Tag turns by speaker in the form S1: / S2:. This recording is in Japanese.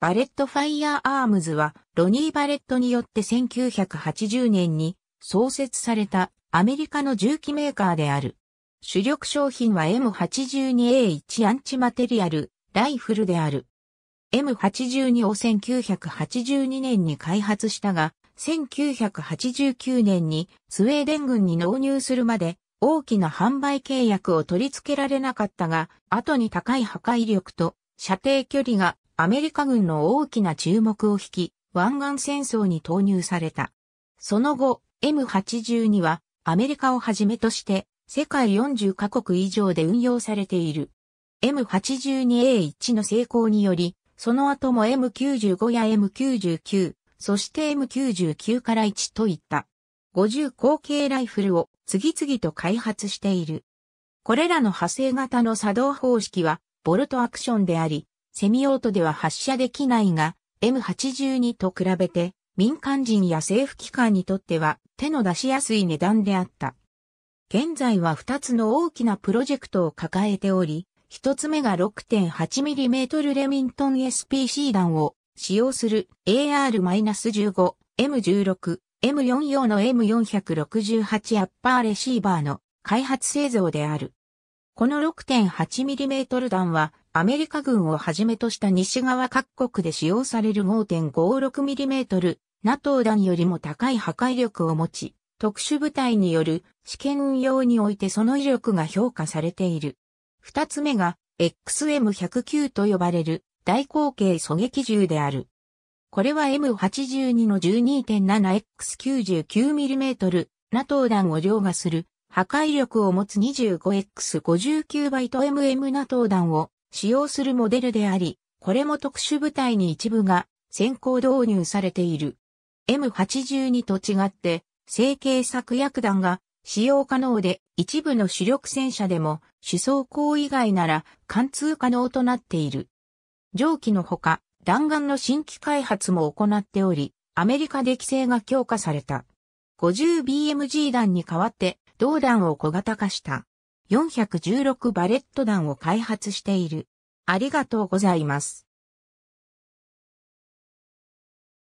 S1: バレットファイヤー・アームズは、ロニー・バレットによって1980年に創設されたアメリカの銃器メーカーである。主力商品は M82A1 アンチマテリアル、ライフルである。M82 を1982年に開発したが、1989年にスウェーデン軍に納入するまで大きな販売契約を取り付けられなかったが、後に高い破壊力と射程距離がアメリカ軍の大きな注目を引き、湾岸戦争に投入された。その後、M82 はアメリカをはじめとして世界40カ国以上で運用されている。M82A1 の成功により、その後も M95 や M99、そして M99 から1といった。50口径ライフルを次々と開発している。これらの派生型の作動方式は、ボルトアクションであり、セミオートでは発射できないが、M82 と比べて民間人や政府機関にとっては手の出しやすい値段であった。現在は2つの大きなプロジェクトを抱えており、1つ目が 6.8mm レミントン SPC 弾を使用する AR-15、M16、M4 用の M468 アッパーレシーバーの開発製造である。この 6.8mm 弾はアメリカ軍をはじめとした西側各国で使用される 5.56mm、NATO 弾よりも高い破壊力を持ち、特殊部隊による試験運用においてその威力が評価されている。二つ目が XM109 と呼ばれる大口径狙撃銃である。これは M82 の 12.7X99mm、NATO 弾を凌駕する破壊力を持つ 25X59 倍と MM NATO 弾を使用するモデルであり、これも特殊部隊に一部が先行導入されている。M82 と違って、成形作薬弾が使用可能で一部の主力戦車でも主装工以外なら貫通可能となっている。上記のほか弾丸の新規開発も行っており、アメリカで規制が強化された。50BMG 弾に代わって同弾を小型化した。416バレット弾を開発している。ありがとうございます。